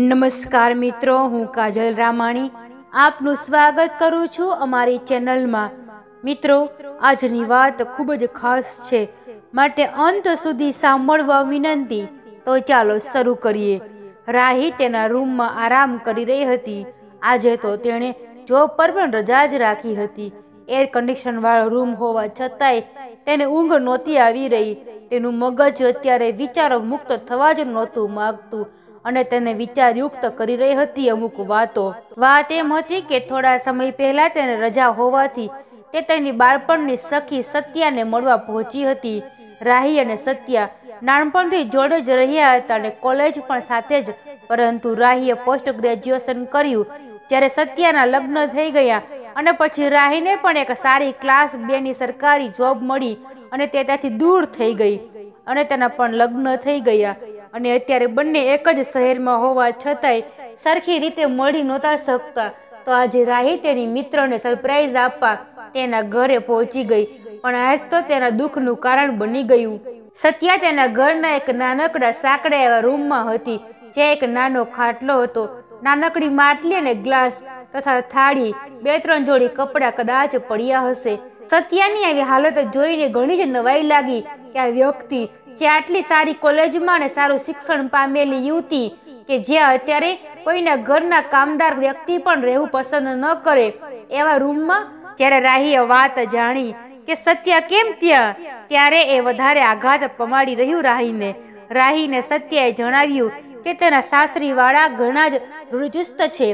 નમસ્કાર મિત્રો હું કાજલ રામાણી આપનું સ્વાગત કરું છું અમારી ચેનલમાં મિત્રો આજની વાત ખૂબ જ ખાસ છે માટે અંત સુધી સાંભળવા વિનંતી તો ચાલો શરૂ કરીએ રાહી તેના રૂમમાં આરામ કરી રહી હતી આજે તો તેણે જોબ પર પણ રજા જ રાખી હતી એર કન્ડિશનવાળો રૂમ હોવા છતાંય તેને ઊંઘ નહોતી આવી રહી તેનું મગજ અત્યારે વિચારો મુક્ત થવા જ નહોતું માગતું અને તેને વિચારયુક્ત કરી રહી હતી અમુક વાતો વાત એમ હતી કે થોડા સમય પહેલા તેને રજા હોવાથી તે તેની બાળપણની સખી સત્યાને મળવા પહોંચી હતી રાહી અને સત્યા નાનપણથી જોડે જ રહ્યા હતા અને કોલેજ પણ સાથે જ પરંતુ રાહીએ પોસ્ટ ગ્રેજ્યુએશન કર્યું ત્યારે સત્યાના લગ્ન થઈ ગયા અને પછી રાહીને પણ એક સારી ક્લાસ બેની સરકારી જોબ મળી અને તે ત્યાંથી દૂર થઈ ગઈ અને તેના પણ લગ્ન થઈ ગયા અને અત્યારે બંને એક જ શહેરમાં હોવા છતાંય સરખી રીતે મળી નહોતા શકતા તો આજે રાહી તેની મિત્રને સરપ્રાઈઝ આપવા તેના ઘરે પહોંચી ગઈ પણ આજ તો તેના દુઃખનું કારણ બની ગયું સત્યા તેના ઘરના એક નાનકડા સાંકડા એવા રૂમમાં હતી જે એક નાનો ખાટલો હતો નાનકડી માટલી અને ગ્લાસ તથા થાળી બે ત્રણ જોડી કપડાં કદાચ પડ્યા હશે સત્યાની આવી હાલત જોઈને ઘણી જ નવાઈ લાગી કે આ વ્યક્તિ જે આટલી સારી કોલેજમાં અને સારું શિક્ષણ પામેલી યુવતી કે જે અત્યારે કોઈના ઘરના કામદાર વ્યક્તિ પણ રહેવું પસંદ ન કરે એવા રૂમમાં જ્યારે રાહીએ વાત જાણી કે સત્ય કેમ ત્યાં ત્યારે એ વધારે આઘાત પમાડી રહ્યું રાહીને રાહીને સત્યએ જણાવ્યું કે તેના સાસરીવાળા ઘણા જ રુધિસ્ત છે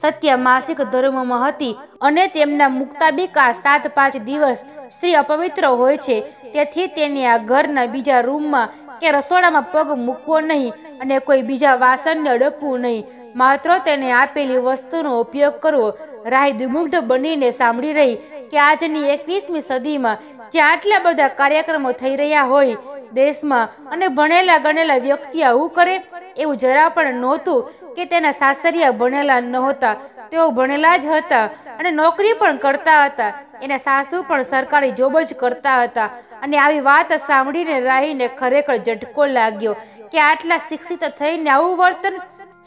સત્ય માસિક ધર્મમાં હતી અને તેમના મુક્તાબિક આ સાત પાંચ દિવસ સ્ત્રી અપવિત્ર હોય છે તેથી તેને આ ઘરના બીજા રૂમમાં કે રસોડામાં પગ મૂકવો નહીં અને કોઈ બીજા વાસણને અડકવું નહીં માત્ર તેને આપેલી વસ્તુનો ઉપયોગ કરવો રાહી દુમુગ્ધ બનીને સાંભળી રહી કે આજની એકવીસમી સદીમાં જે આટલા બધા કાર્યક્રમો થઈ રહ્યા હોય દેશમાં અને ભણેલા ગણેલા વ્યક્તિ આવું કરે એવું જરા પણ નહોતું કે તેના સાસરિયા ભણેલા નહોતા તેઓ ભણેલા જ હતા અને નોકરી પણ કરતા હતા એના સાસુ પણ સરકારી જોબ જ કરતા હતા અને આવી વાત સાંભળીને રાહીને ખરેખર ઝટકો લાગ્યો કે આટલા શિક્ષિત થઈને આવું વર્તન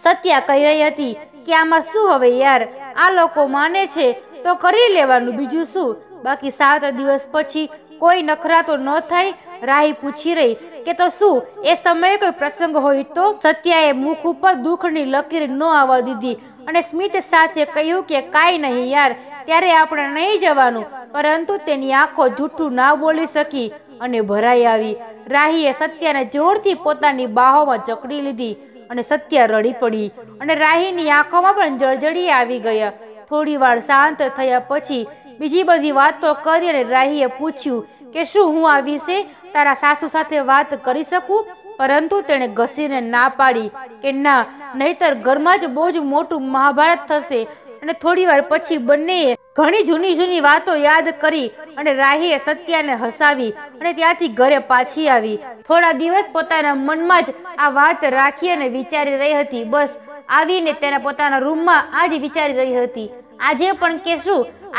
સત્યા કહી રહી હતી કે આમાં શું હવે યાર આ લોકો માને છે તો કરી લેવાનું બીજું શું બાકી સાત દિવસ પછી કોઈ નખરાતો ન થાય રાહી પૂછી રહી કે તો શું એ સમયે કોઈ પ્રસંગ હોય તો સત્યાએ મુખ ઉપર દુઃખની લકીર ન આવવા દીધી અને સ્મિત સાથે કહ્યું કે કાંઈ નહીં યાર ત્યારે આપણે નહીં જવાનું પરંતુ તેની આંખો જૂઠું ના બોલી શકી અને ભરાઈ આવી રાહીએ સત્યાને જોરથી પોતાની બાહોમાં જકડી લીધી અને સત્યા રડી પડી અને રાહીની આંખોમાં પણ જળજડી આવી ગયા થોડી વાર શાંત થયા પછી બીજી બધી વાતો કરી અને રાહીએ પૂછ્યું કે શું હું આ વિશે તારા સાસુ સાથે વાત કરી શકું પરંતુ તેણે ઘસીને ના પાડી કે ના નહીતર ઘરમાં જ બહુ જ મોટું મહાભારત થશે અને થોડીવાર પછી બંનેએ ઘણી જૂની જૂની વાતો યાદ કરી અને રાહીએ સત્યાને હસાવી અને ત્યાંથી ઘરે પાછી આવી થોડા દિવસ પોતાના મનમાં જ આ વાત રાખી અને વિચારી રહી હતી બસ આવીને તેના પોતાના રૂમમાં આ જ વિચારી રહી હતી આજે પણ કે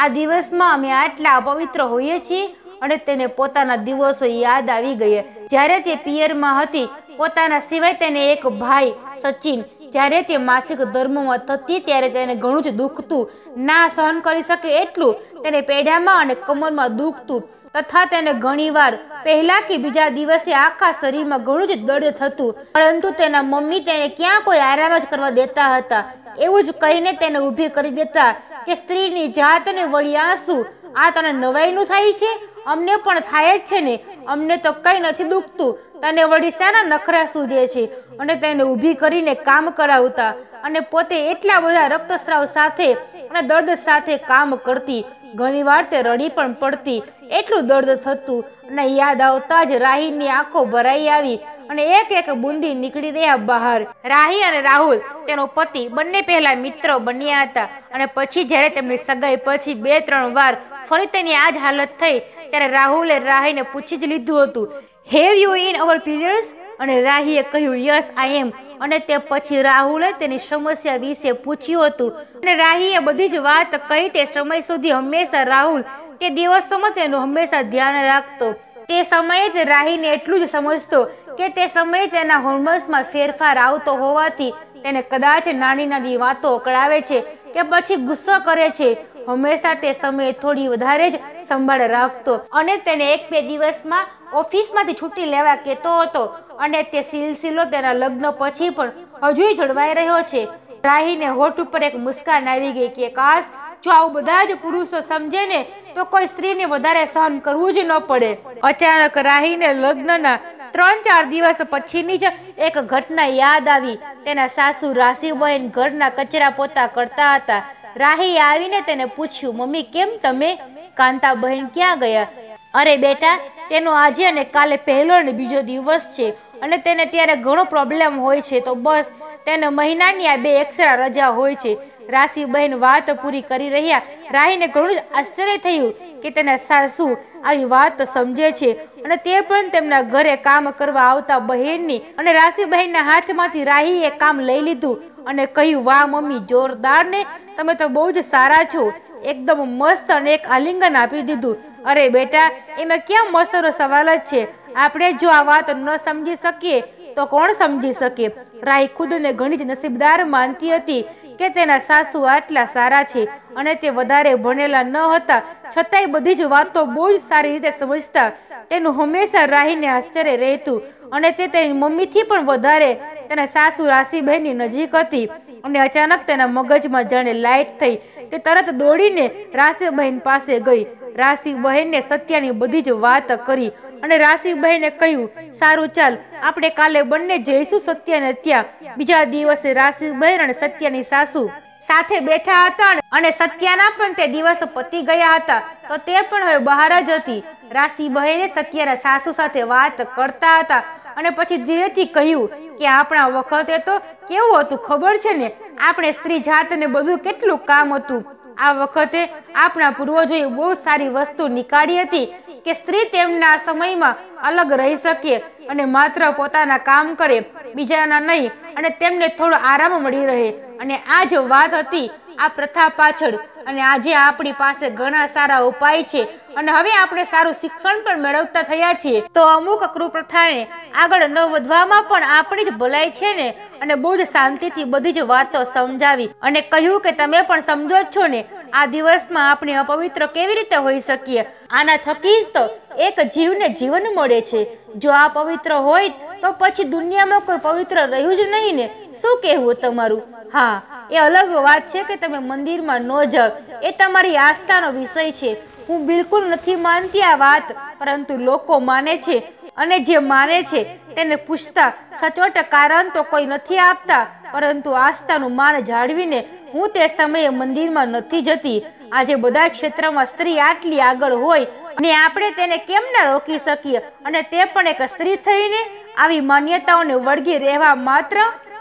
આ દિવસમાં અમે આટલા પવિત્ર હોઈએ છીએ અને તેને પોતાના દિવસો યાદ આવી ગયા જ્યારે તે પિયરમાં હતી પોતાના સિવાય તેને એક ભાઈ સચિન જ્યારે તે માસિક ધર્મમાં થતી ત્યારે તેને ઘણું જ દુખતું ના સહન કરી શકે એટલું તેને પેઢામાં અને કમરમાં દુખતું તથા તેને ઘણીવાર પહેલા કે બીજા દિવસે આખા શરીરમાં ઘણું જ દર્દ થતું પરંતુ તેના મમ્મી તેને ક્યાં કોઈ આરામ જ કરવા દેતા હતા એવું જ કહીને તેને ઊભી કરી દેતા કે સ્ત્રીની જાત અને વળી આંસુ આ તને નવાઈનું થાય છે અમને પણ થાય જ છે ને અમને તો કંઈ નથી દુખતું તને વળી શાના નખરા સૂજે છે અને તેને ઊભી કરીને કામ કરાવતા અને પોતે એટલા બધા રક્તસ્રાવ સાથે અને દર્દ સાથે કામ કરતી ઘણીવાર તે રડી પણ પડતી એટલું દર્દ થતું અને યાદ આવતા જ રાહીની આંખો ભરાઈ આવી અને એક એક બુંદી નીકળી રહ્યા બહાર રાહી અને રાહુલ તેનો પતિ બંને પહેલા મિત્રો બન્યા હતા અને પછી જ્યારે તેમની સગાઈ પછી બે ત્રણ વાર ફરી તેની આ જ હાલત થઈ ત્યારે રાહુલે રાહીને પૂછી જ લીધું હતું have you in our periods અને રાહીએ કહ્યું યસ આઈ એમ અને તે પછી રાહુલે તેની સમસ્યા વિશે પૂછ્યું હતું અને રાહીએ બધી જ વાત કહી તે સમય સુધી હંમેશા રાહુલ તે દિવસોમાં તેનું હંમેશા ધ્યાન રાખતો તે સમયે જ રાહીને એટલું જ સમજતો કે તે સમયે તેના હોર્મોન્સમાં ફેરફાર આવતો હોવાથી તેને કદાચ નાની નાની વાતો અકળાવે છે કે પછી ગુસ્સો કરે છે હંમેશા તે સમયે થોડી વધારે જ સંભાળ રાખતો અને તેને એક બે દિવસમાં ઓફિસમાંથી છૂટી લેવા કહેતો હતો અને તે સિલસિલો તેના લગ્ન પછી પણ હજુય જળવાઈ રહ્યો છે રાહીને હોઠ ઉપર એક મુસ્કાન આવી ગઈ કે કાશ જો આવું બધા જ પુરુષો સમજે ને તો કોઈ સ્ત્રીને વધારે સહન કરવું જ ન પડે અચાનક રાહીને લગ્નના ત્રણ ચાર દિવસ પછીની જ એક ઘટના યાદ આવી તેના સાસુ રાશીબહેન ઘરના કચરા પોતા કરતા હતા રાહી આવીને તેને પૂછ્યું મમ્મી કેમ તમે કાંતાબહેન ક્યાં ગયા અરે બેટા તેનો આજે અને કાલે પહેલો અને બીજો દિવસ છે અને તેને ત્યારે ઘણો પ્રોબ્લેમ હોય છે તો બસ તેને મહિનાની આ બે એક્સ્ટ્રા રજા હોય છે રાશિબહેન વાત પૂરી કરી રહ્યા રાહીને ઘણું જ આશ્ચર્ય થયું કે તેના સાસુ આવી વાત સમજે છે અને તે પણ તેમના ઘરે કામ કરવા આવતા બહેનની અને રાશિબહેનના હાથમાંથી રાહીએ કામ લઈ લીધું અને કહ્યું વાહ મમ્મી જોરદાર ને તમે તો બહુ જ સારા છો એકદમ મસ્ત અને એક આલિંગન આપી દીધું અરે બેટા એમાં કેમ મસ્તનો સવાલ જ છે આપણે જો આ વાત ન સમજી શકીએ તો કોણ સમજી શકે રાહી ખુદને ઘણી જ નસીબદાર માનતી હતી કે તેના સાસુ આટલા સારા છે અને તે વધારે ભણેલા ન હતા છતાંય બધી જ વાતો બહુ જ સારી રીતે સમજતા તેનું હંમેશા રાહીને આશ્ચર્ય રહેતું અને તે તેની મમ્મીથી પણ વધારે તેના સાસુ રાશીબહેનની નજીક હતી અને અચાનક તેના મગજમાં જાણે લાઇટ થઈ તે તરત દોડીને રાશીબહેન પાસે ગઈ રાશીબહેનને સત્યાની બધી જ વાત કરી અને રાશિભાઈને કહ્યું સારું ચાલ આપણે કાલે બંને જઈશું સત્યને ત્યાં બીજા દિવસે રાશિબહેન અને સત્યની સાસુ સાથે બેઠા હતા અને સત્યાના પણ તે દિવસો પતી ગયા હતા તો તે પણ હવે બહાર જ હતી રાશિબહેને સત્યાના સાસુ સાથે વાત કરતા હતા અને પછી ધીરેથી કહ્યું કે આપણા વખતે તો કેવું હતું ખબર છે ને આપણે સ્ત્રી જાતને બધું કેટલું કામ હતું આ વખતે આપણા પૂર્વજોએ બહુ સારી વસ્તુ નીકાળી હતી કે સ્ત્રી તેમના સમયમાં અલગ રહી શકે અને માત્ર પોતાના કામ કરે બીજાના નહીં અને તેમને થોડો આરામ મળી રહે અને આ જ વાત હતી આ પ્રથા પાછળ અને આજે આપણી પાસે ઘણા સારા ઉપાય છે અને હવે આપણે સારું શિક્ષણ પણ મેળવતા થયા છીએ તો અમુક કુપ્રથાને આગળ ન વધવામાં પણ આપણી જ ભલાઈ છે ને અને બહુ જ શાંતિથી બધી જ વાતો સમજાવી અને કહ્યું કે તમે પણ સમજો છો ને આ દિવસમાં આપણે અપવિત્ર કેવી રીતે હોઈ શકીએ આના થકી જ તો એક જીવને જીવન મળે છે જો આ પવિત્ર હોય તો પછી દુનિયામાં કોઈ પવિત્ર રહ્યું જ નહીં ને શું કહેવું તમારું હા એ અલગ વાત છે કે તમે મંદિરમાં ન જાઓ એ તમારી આસ્થાનો વિષય છે હું બિલકુલ નથી માનતી આ વાત પરંતુ લોકો માને છે અને જે માને છે તેને પૂછતા સચોટ કારણ તો કોઈ નથી આપતા પરંતુ આસ્થાનું માન જાળવીને હું તે સમયે મંદિરમાં નથી જતી આજે બધા ક્ષેત્રમાં સ્ત્રી આટલી આગળ હોય ને આપણે તેને કેમ ના રોકી શકીએ અને તે પણ એક સ્ત્રી થઈને આવી માન્યતાઓને વળગી રહેવા માત્ર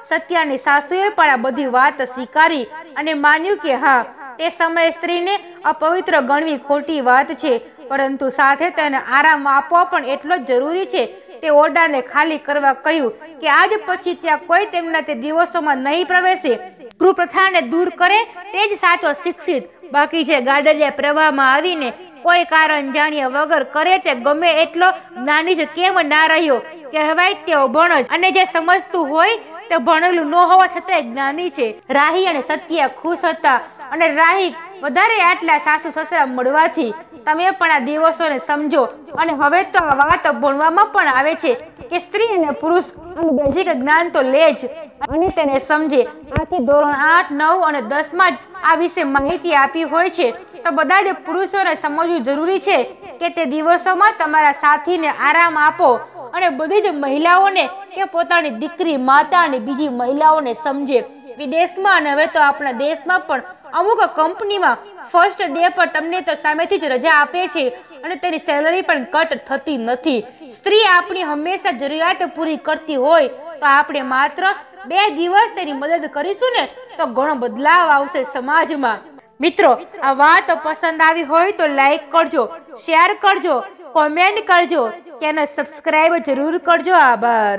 સત્યાની સાસુએ પણ આ બધી વાત સ્વીકારી અને માન્યું કે હા તે સમયે સ્ત્રીને અપવિત્ર ગણવી ખોટી વાત છે પરંતુ સાથે તેને આરામ આપવો પણ એટલો જ જરૂરી છે તે ઓરડાને ખાલી કરવા કહ્યું કે આજ પછી ત્યાં કોઈ તેમના તે દિવસોમાં નહીં પ્રવેશે કૃપ્રથાને દૂર કરે તે જ સાચો શિક્ષિત બાકી જે ગાડલિયા પ્રવાહમાં આવીને કોઈ કારણ જાણ્યા વગર કરે તે ગમે એટલો નાની જ કેમ ના રહ્યો કહેવાય તેઓ ભણ જ અને જે સમજતું હોય તે ભણેલું ન હોવા છતાં જ્ઞાની છે રાહી અને સત્ય ખુશ હતા અને રાહી વધારે આટલા સાસુ સસરા મળવાથી તમે પણ આ દિવસોને સમજો અને હવે તો આ વાત ભણવામાં પણ આવે છે કે સ્ત્રી અને પુરુષ અને બેઝિક જ્ઞાન તો લે જ અને તેને સમજે આથી ધોરણ આઠ નવ અને દસમાં જ આ વિશે માહિતી આપી હોય છે તો બધા જ પુરુષોને સમજવું જરૂરી છે કે તે દિવસોમાં તમારા સાથીને આરામ આપો અને બધી જ મહિલાઓને કે પોતાની દીકરી માતા અને બીજી મહિલાઓને સમજે વિદેશમાં અને હવે તો આપણા દેશમાં પણ અમુક કંપનીમાં ફર્સ્ટ ડે પર તમને તો સામેથી જ રજા આપે છે અને તેની સેલરી પણ કટ થતી નથી સ્ત્રી આપણી હંમેશા જરૂરિયાત પૂરી કરતી હોય તો આપણે માત્ર બે દિવસ તેની મદદ કરીશું ને તો ઘણો બદલાવ આવશે સમાજમાં મિત્રો આ વાત પસંદ આવી હોય તો લાઈક કરજો શેર કરજો કોમેન્ટ કરજો ચેનલ સબસ્ક્રાઈબ જરૂર કરજો આભાર